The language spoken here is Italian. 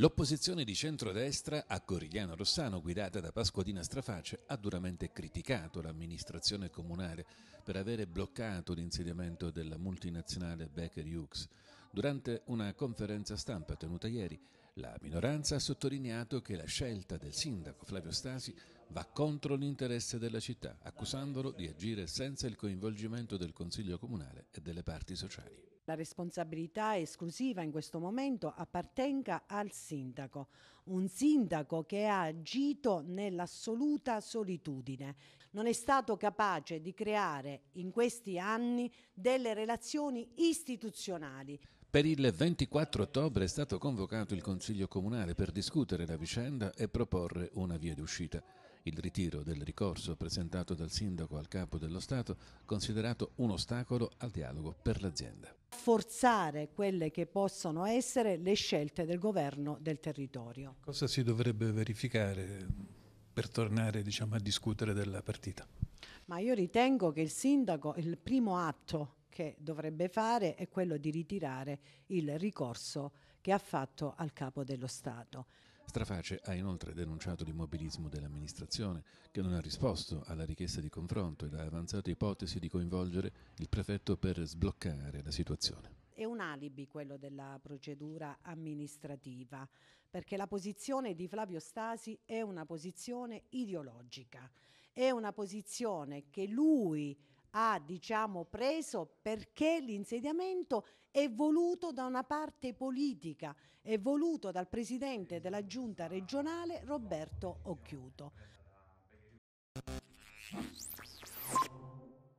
L'opposizione di centrodestra a Corigliano Rossano, guidata da Pasquadina Straface, ha duramente criticato l'amministrazione comunale per avere bloccato l'insediamento della multinazionale Becker Hughes. Durante una conferenza stampa tenuta ieri, la minoranza ha sottolineato che la scelta del sindaco Flavio Stasi va contro l'interesse della città, accusandolo di agire senza il coinvolgimento del Consiglio Comunale e delle parti sociali. La responsabilità esclusiva in questo momento appartenga al sindaco, un sindaco che ha agito nell'assoluta solitudine. Non è stato capace di creare in questi anni delle relazioni istituzionali. Per il 24 ottobre è stato convocato il Consiglio Comunale per discutere la vicenda e proporre una via d'uscita. Il ritiro del ricorso presentato dal sindaco al capo dello Stato considerato un ostacolo al dialogo per l'azienda. Forzare quelle che possono essere le scelte del governo del territorio. Cosa si dovrebbe verificare per tornare diciamo, a discutere della partita? Ma io ritengo che il sindaco, il primo atto che dovrebbe fare è quello di ritirare il ricorso che ha fatto al capo dello Stato. Straface ha inoltre denunciato l'immobilismo dell'amministrazione, che non ha risposto alla richiesta di confronto ed ha avanzato ipotesi di coinvolgere il prefetto per sbloccare la situazione è un alibi quello della procedura amministrativa, perché la posizione di Flavio Stasi è una posizione ideologica, è una posizione che lui ha diciamo, preso perché l'insediamento è voluto da una parte politica, è voluto dal presidente della giunta regionale Roberto Occhiuto.